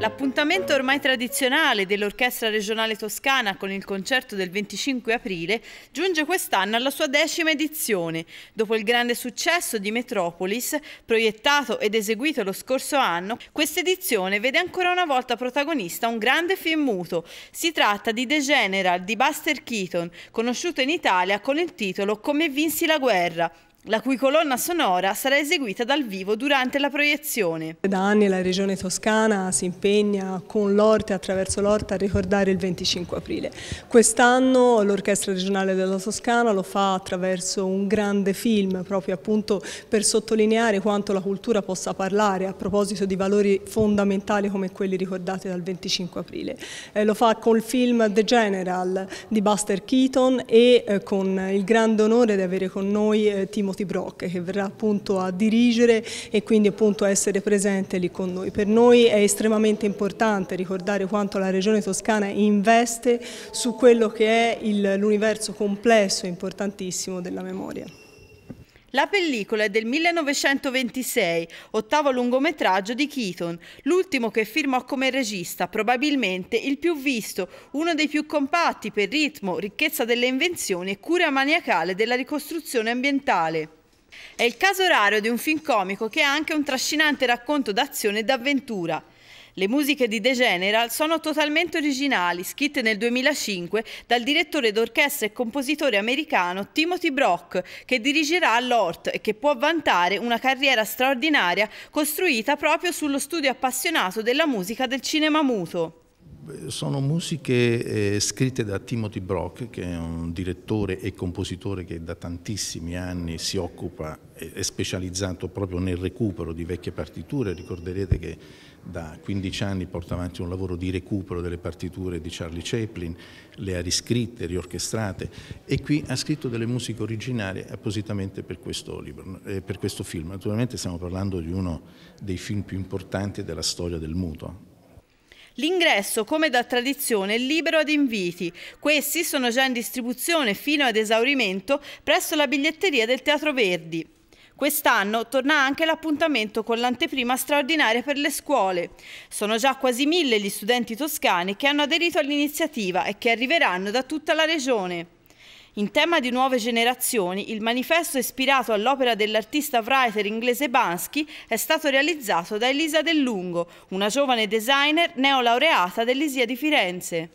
L'appuntamento ormai tradizionale dell'Orchestra regionale toscana con il concerto del 25 aprile giunge quest'anno alla sua decima edizione, dopo il grande successo di Metropolis, proiettato ed eseguito lo scorso anno, questa edizione vede ancora una volta protagonista un grande film muto. Si tratta di The General di Buster Keaton, conosciuto in Italia con il titolo Come vinsi la guerra, la cui colonna sonora sarà eseguita dal vivo durante la proiezione. Da anni la Regione Toscana si impegna con l'Orte, attraverso l'Orte, a ricordare il 25 aprile. Quest'anno l'Orchestra Regionale della Toscana lo fa attraverso un grande film, proprio appunto per sottolineare quanto la cultura possa parlare a proposito di valori fondamentali come quelli ricordati dal 25 aprile. Eh, lo fa col film The General di Buster Keaton e eh, con il grande onore di avere con noi eh, Timothy Timothy Brock che verrà appunto a dirigere e quindi appunto a essere presente lì con noi. Per noi è estremamente importante ricordare quanto la Regione Toscana investe su quello che è l'universo complesso e importantissimo della memoria. La pellicola è del 1926, ottavo lungometraggio di Keaton, l'ultimo che firmò come regista, probabilmente il più visto, uno dei più compatti per ritmo, ricchezza delle invenzioni e cura maniacale della ricostruzione ambientale. È il caso raro di un film comico che è anche un trascinante racconto d'azione e d'avventura. Le musiche di The General sono totalmente originali, scritte nel 2005 dal direttore d'orchestra e compositore americano Timothy Brock, che dirigerà all'Ort e che può vantare una carriera straordinaria costruita proprio sullo studio appassionato della musica del cinema muto sono musiche eh, scritte da Timothy Brock, che è un direttore e compositore che da tantissimi anni si occupa, è specializzato proprio nel recupero di vecchie partiture. Ricorderete che da 15 anni porta avanti un lavoro di recupero delle partiture di Charlie Chaplin, le ha riscritte, riorchestrate e qui ha scritto delle musiche originali appositamente per questo, libro, eh, per questo film. Naturalmente stiamo parlando di uno dei film più importanti della storia del muto, L'ingresso, come da tradizione, è libero ad inviti. Questi sono già in distribuzione fino ad esaurimento presso la biglietteria del Teatro Verdi. Quest'anno torna anche l'appuntamento con l'anteprima straordinaria per le scuole. Sono già quasi mille gli studenti toscani che hanno aderito all'iniziativa e che arriveranno da tutta la regione. In tema di nuove generazioni, il manifesto ispirato all'opera dell'artista writer inglese Bansky è stato realizzato da Elisa Dellungo, una giovane designer neolaureata dell'ISIA di Firenze.